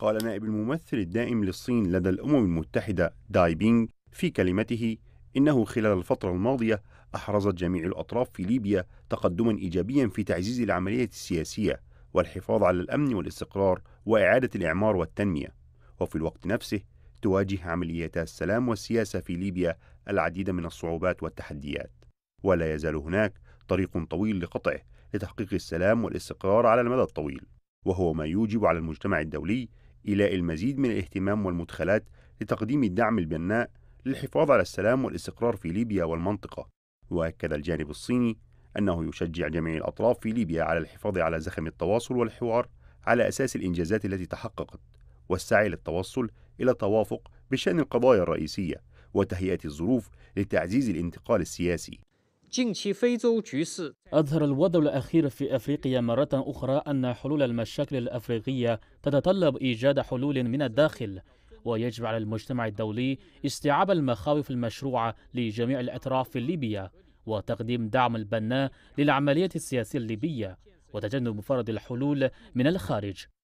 قال نائب الممثل الدائم للصين لدى الأمم المتحدة داي بينغ في كلمته إنه خلال الفترة الماضية أحرزت جميع الأطراف في ليبيا تقدما إيجابيا في تعزيز العملية السياسية والحفاظ على الأمن والاستقرار وإعادة الإعمار والتنمية وفي الوقت نفسه تواجه عمليات السلام والسياسة في ليبيا العديد من الصعوبات والتحديات ولا يزال هناك طريق طويل لقطعه لتحقيق السلام والاستقرار على المدى الطويل وهو ما يوجب على المجتمع الدولي إلى المزيد من الاهتمام والمدخلات لتقديم الدعم البناء للحفاظ على السلام والاستقرار في ليبيا والمنطقة وأكد الجانب الصيني أنه يشجع جميع الأطراف في ليبيا على الحفاظ على زخم التواصل والحوار على أساس الإنجازات التي تحققت والسعي للتوصل إلى توافق بشأن القضايا الرئيسية وتهيئة الظروف لتعزيز الانتقال السياسي أظهر الوضع الأخير في أفريقيا مرة أخرى أن حلول المشاكل الأفريقية تتطلب إيجاد حلول من الداخل ويجب على المجتمع الدولي استيعاب المخاوف المشروعة لجميع الأطراف في ليبيا وتقديم دعم البناء للعملية السياسية الليبية وتجنب فرض الحلول من الخارج